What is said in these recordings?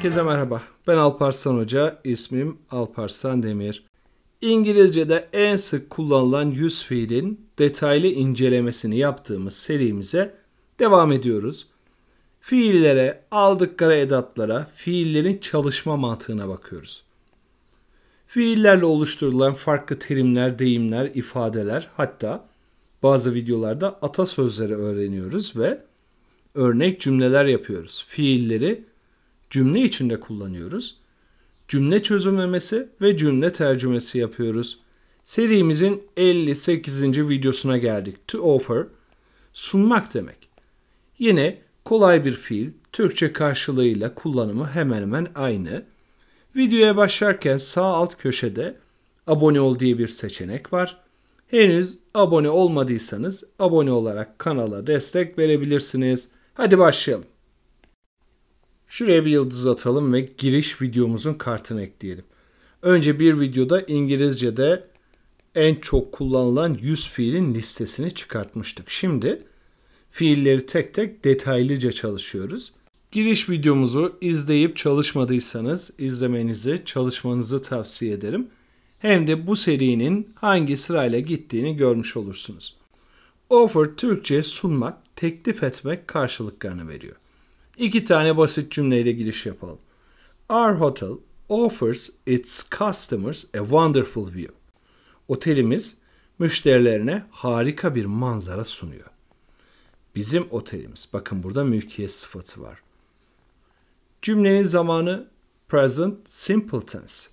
Herkese merhaba. Ben Alparslan Hoca, ismim Alparslan Demir. İngilizce'de en sık kullanılan yüz fiilin detaylı incelemesini yaptığımız serimize devam ediyoruz. Fiillere, aldıkları edatlara, fiillerin çalışma mantığına bakıyoruz. Fiillerle oluşturulan farklı terimler, deyimler, ifadeler hatta bazı videolarda atasözleri öğreniyoruz ve örnek cümleler yapıyoruz. Fiilleri cümle içinde kullanıyoruz. Cümle çözümlemesi ve cümle tercümesi yapıyoruz. Serimizin 58. videosuna geldik. To offer sunmak demek. Yine kolay bir fiil, Türkçe karşılığıyla kullanımı hemen hemen aynı. Videoya başlarken sağ alt köşede abone ol diye bir seçenek var. Henüz abone olmadıysanız abone olarak kanala destek verebilirsiniz. Hadi başlayalım. Şuraya bir yıldız atalım ve giriş videomuzun kartını ekleyelim. Önce bir videoda İngilizce'de en çok kullanılan 100 fiilin listesini çıkartmıştık. Şimdi fiilleri tek tek detaylıca çalışıyoruz. Giriş videomuzu izleyip çalışmadıysanız izlemenizi, çalışmanızı tavsiye ederim. Hem de bu serinin hangi sırayla gittiğini görmüş olursunuz. Offer Türkçe sunmak, teklif etmek karşılıklarını veriyor. İki tane basit cümleyle giriş yapalım. Our hotel offers its customers a wonderful view. Otelimiz müşterilerine harika bir manzara sunuyor. Bizim otelimiz. Bakın burada mülkiye sıfatı var. Cümlenin zamanı present simple tense.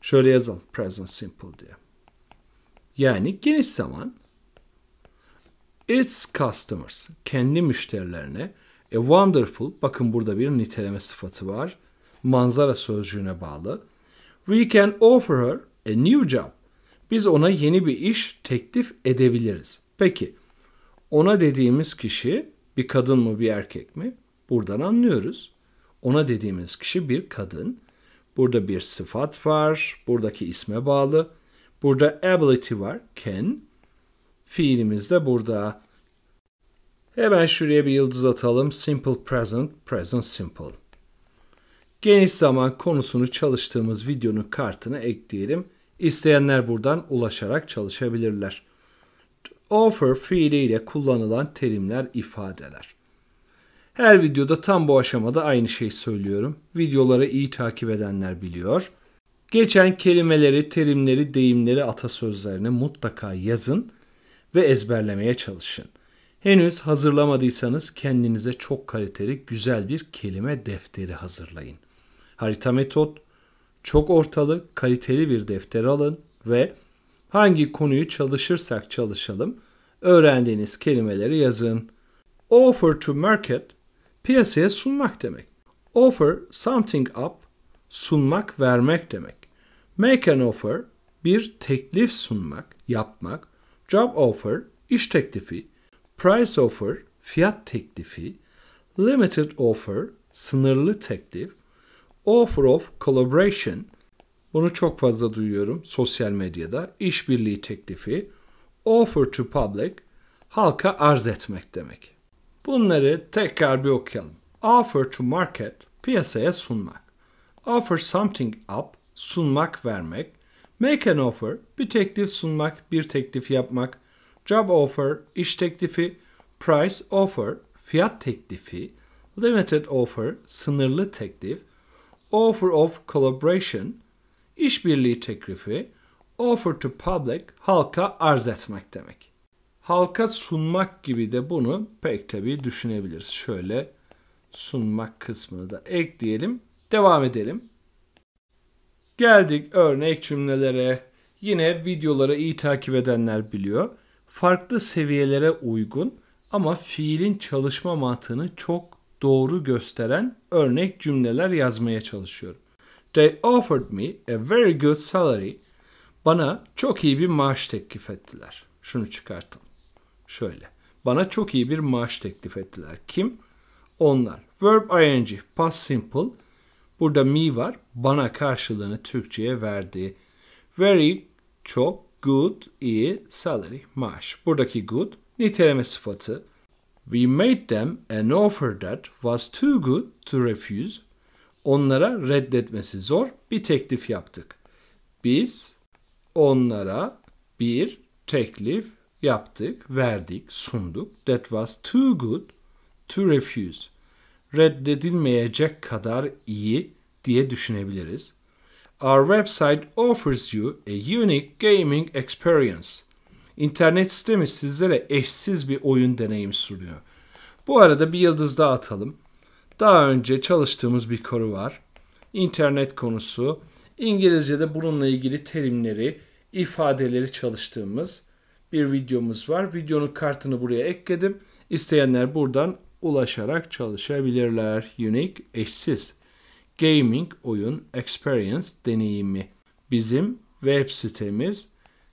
Şöyle yazalım present simple diye. Yani geniş zaman its customers kendi müşterilerine e, wonderful, bakın burada bir niteleme sıfatı var. Manzara sözcüğüne bağlı. We can offer her a new job. Biz ona yeni bir iş teklif edebiliriz. Peki, ona dediğimiz kişi bir kadın mı bir erkek mi? Buradan anlıyoruz. Ona dediğimiz kişi bir kadın. Burada bir sıfat var. Buradaki isme bağlı. Burada ability var. Can. Fiilimiz de burada. Hemen şuraya bir yıldız atalım. Simple present, present simple. Geniş zaman konusunu çalıştığımız videonun kartını ekleyelim. İsteyenler buradan ulaşarak çalışabilirler. Offer fiiliyle kullanılan terimler, ifadeler. Her videoda tam bu aşamada aynı şeyi söylüyorum. Videoları iyi takip edenler biliyor. Geçen kelimeleri, terimleri, deyimleri, atasözlerini mutlaka yazın ve ezberlemeye çalışın. Henüz hazırlamadıysanız kendinize çok kaliteli güzel bir kelime defteri hazırlayın. Harita metot, çok ortalı kaliteli bir defter alın ve hangi konuyu çalışırsak çalışalım öğrendiğiniz kelimeleri yazın. Offer to market piyasaya sunmak demek. Offer something up sunmak vermek demek. Make an offer bir teklif sunmak, yapmak. Job offer iş teklifi, Price offer fiyat teklifi, limited offer sınırlı teklif, offer of collaboration bunu çok fazla duyuyorum sosyal medyada. işbirliği teklifi, offer to public halka arz etmek demek. Bunları tekrar bir okuyalım. Offer to market piyasaya sunmak. Offer something up sunmak vermek. Make an offer bir teklif sunmak, bir teklif yapmak job offer, iş teklifi, price offer, fiyat teklifi, limited offer, sınırlı teklif, offer of collaboration, işbirliği teklifi, offer to public, halka arz etmek demek. Halka sunmak gibi de bunu pek tabi düşünebiliriz. Şöyle sunmak kısmını da ekleyelim. Devam edelim. Geldik örnek cümlelere. Yine videoları iyi takip edenler biliyor farklı seviyelere uygun ama fiilin çalışma mantığını çok doğru gösteren örnek cümleler yazmaya çalışıyorum. They offered me a very good salary. Bana çok iyi bir maaş teklif ettiler. Şunu çıkartalım. Şöyle. Bana çok iyi bir maaş teklif ettiler. Kim? Onlar. Verb ing, past simple. Burada me var. Bana karşılığını Türkçe'ye verdi. Very çok, good, iyi, salary, maaş. Buradaki good niteleme sıfatı. We made them an offer that was too good to refuse. Onlara reddetmesi zor bir teklif yaptık. Biz onlara bir teklif yaptık, verdik, sunduk. That was too good to refuse. Reddedilmeyecek kadar iyi diye düşünebiliriz our website offers you a unique gaming experience. İnternet sitemiz sizlere eşsiz bir oyun deneyimi sunuyor. Bu arada bir yıldız daha atalım. Daha önce çalıştığımız bir konu var. İnternet konusu. İngilizce'de bununla ilgili terimleri, ifadeleri çalıştığımız bir videomuz var. Videonun kartını buraya ekledim. İsteyenler buradan ulaşarak çalışabilirler. Unique, eşsiz. Gaming Oyun Experience deneyimi bizim web sitemiz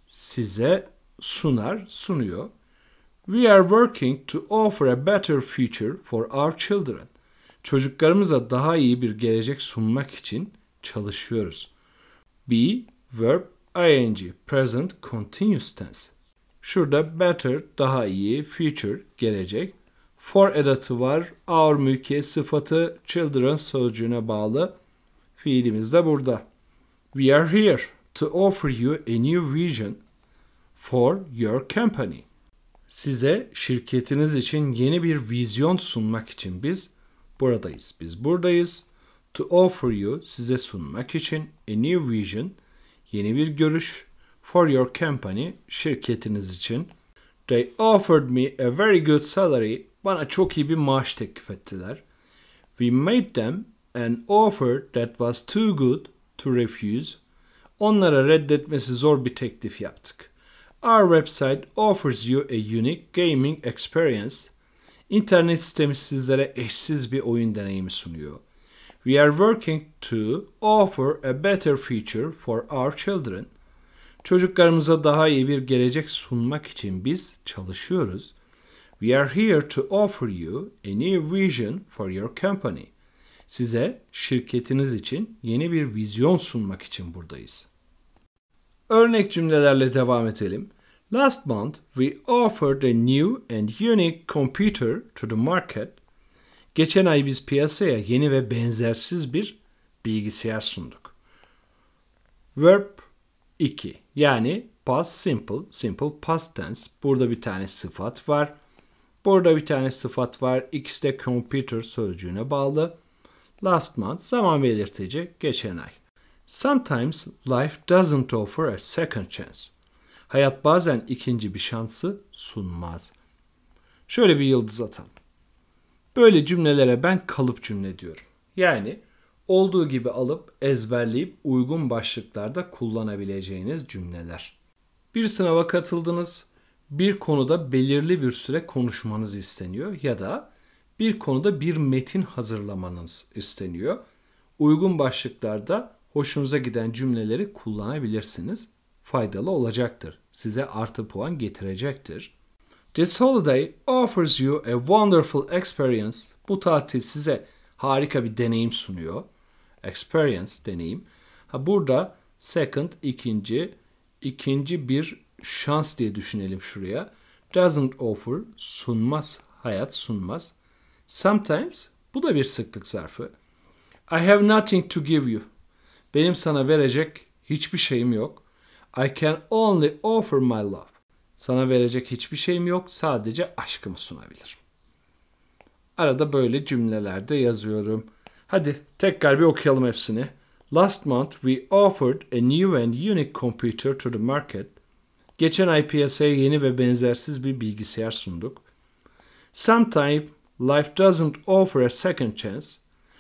size sunar, sunuyor. We are working to offer a better future for our children. Çocuklarımıza daha iyi bir gelecek sunmak için çalışıyoruz. Be verb ing present continuous tense. Şurada better daha iyi, future gelecek for edatı var. Our mülkiye sıfatı children sözcüğüne bağlı. Fiilimiz de burada. We are here to offer you a new vision for your company. Size şirketiniz için yeni bir vizyon sunmak için biz buradayız. Biz buradayız. To offer you size sunmak için a new vision yeni bir görüş for your company şirketiniz için. They offered me a very good salary bana çok iyi bir maaş teklif ettiler. We made them an offer that was too good to refuse. Onlara reddetmesi zor bir teklif yaptık. Our website offers you a unique gaming experience. İnternet sitemiz sizlere eşsiz bir oyun deneyimi sunuyor. We are working to offer a better future for our children. Çocuklarımıza daha iyi bir gelecek sunmak için biz çalışıyoruz. We are here to offer you a new vision for your company. Size şirketiniz için yeni bir vizyon sunmak için buradayız. Örnek cümlelerle devam edelim. Last month we offered a new and unique computer to the market. Geçen ay biz piyasaya yeni ve benzersiz bir bilgisayar sunduk. Verb 2 yani past simple, simple past tense. Burada bir tane sıfat var. Burada bir tane sıfat var. İkisi de computer sözcüğüne bağlı. Last month zaman belirtici geçen ay. Sometimes life doesn't offer a second chance. Hayat bazen ikinci bir şansı sunmaz. Şöyle bir yıldız atalım. Böyle cümlelere ben kalıp cümle diyorum. Yani olduğu gibi alıp ezberleyip uygun başlıklarda kullanabileceğiniz cümleler. Bir sınava katıldınız, bir konuda belirli bir süre konuşmanız isteniyor ya da bir konuda bir metin hazırlamanız isteniyor. Uygun başlıklarda hoşunuza giden cümleleri kullanabilirsiniz. Faydalı olacaktır. Size artı puan getirecektir. This holiday offers you a wonderful experience. Bu tatil size harika bir deneyim sunuyor. Experience deneyim. Ha burada second ikinci ikinci bir şans diye düşünelim şuraya. Doesn't offer sunmaz, hayat sunmaz. Sometimes bu da bir sıklık zarfı. I have nothing to give you. Benim sana verecek hiçbir şeyim yok. I can only offer my love. Sana verecek hiçbir şeyim yok. Sadece aşkımı sunabilirim. Arada böyle cümlelerde yazıyorum. Hadi tekrar bir okuyalım hepsini. Last month we offered a new and unique computer to the market Geçen ay piyasaya yeni ve benzersiz bir bilgisayar sunduk. Sometimes life doesn't offer a second chance.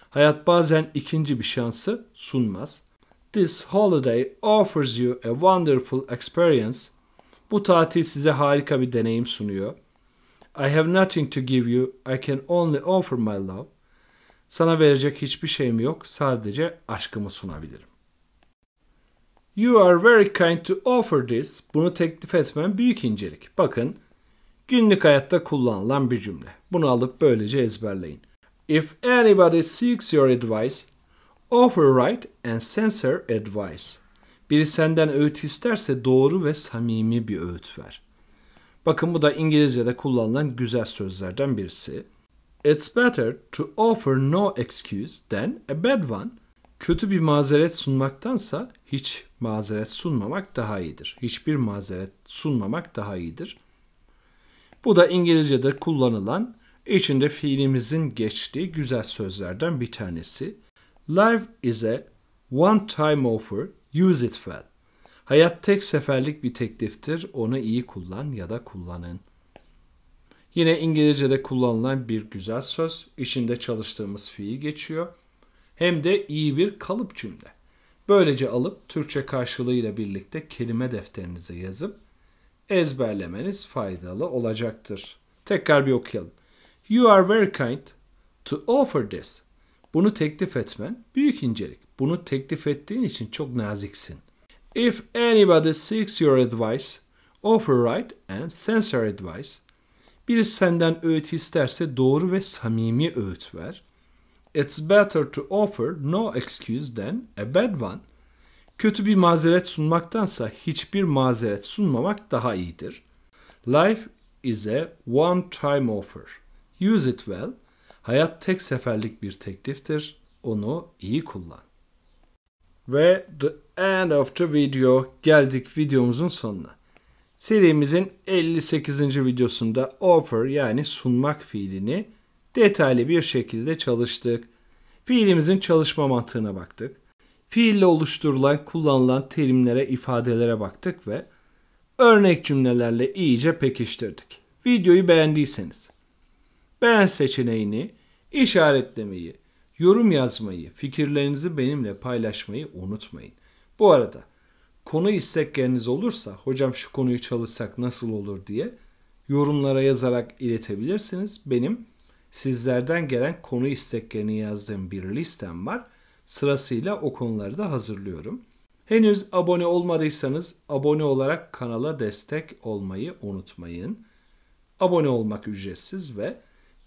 Hayat bazen ikinci bir şansı sunmaz. This holiday offers you a wonderful experience. Bu tatil size harika bir deneyim sunuyor. I have nothing to give you. I can only offer my love. Sana verecek hiçbir şeyim yok. Sadece aşkımı sunabilirim. You are very kind to offer this. Bunu teklif etmen büyük incelik. Bakın günlük hayatta kullanılan bir cümle. Bunu alıp böylece ezberleyin. If anybody seeks your advice, offer right and sincere advice. Biri senden öğüt isterse doğru ve samimi bir öğüt ver. Bakın bu da İngilizce'de kullanılan güzel sözlerden birisi. It's better to offer no excuse than a bad one. Kötü bir mazeret sunmaktansa hiç mazeret sunmamak daha iyidir. Hiçbir mazeret sunmamak daha iyidir. Bu da İngilizce'de kullanılan içinde fiilimizin geçtiği güzel sözlerden bir tanesi. Life is a one time offer, use it well. Hayat tek seferlik bir tekliftir, onu iyi kullan ya da kullanın. Yine İngilizce'de kullanılan bir güzel söz, içinde çalıştığımız fiil geçiyor. Hem de iyi bir kalıp cümle. Böylece alıp Türkçe karşılığıyla birlikte kelime defterinize yazıp ezberlemeniz faydalı olacaktır. Tekrar bir okuyalım. You are very kind to offer this. Bunu teklif etmen büyük incelik. Bunu teklif ettiğin için çok naziksin. If anybody seeks your advice, offer right and sincere advice. Biri senden öğüt isterse doğru ve samimi öğüt ver. It's better to offer no excuse than a bad one. Kötü bir mazeret sunmaktansa hiçbir mazeret sunmamak daha iyidir. Life is a one-time offer. Use it well. Hayat tek seferlik bir tekliftir. Onu iyi kullan. Ve the end of the video geldik videomuzun sonuna. Serimizin 58. videosunda offer yani sunmak fiilini detaylı bir şekilde çalıştık. Fiilimizin çalışma mantığına baktık. Fiille oluşturulan, kullanılan terimlere, ifadelere baktık ve örnek cümlelerle iyice pekiştirdik. Videoyu beğendiyseniz beğen seçeneğini, işaretlemeyi, yorum yazmayı, fikirlerinizi benimle paylaşmayı unutmayın. Bu arada konu istekleriniz olursa hocam şu konuyu çalışsak nasıl olur diye yorumlara yazarak iletebilirsiniz. Benim sizlerden gelen konu isteklerini yazdığım bir listem var. Sırasıyla o konuları da hazırlıyorum. Henüz abone olmadıysanız abone olarak kanala destek olmayı unutmayın. Abone olmak ücretsiz ve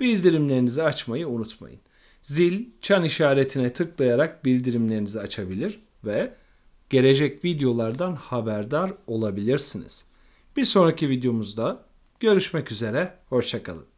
bildirimlerinizi açmayı unutmayın. Zil, çan işaretine tıklayarak bildirimlerinizi açabilir ve gelecek videolardan haberdar olabilirsiniz. Bir sonraki videomuzda görüşmek üzere, hoşçakalın.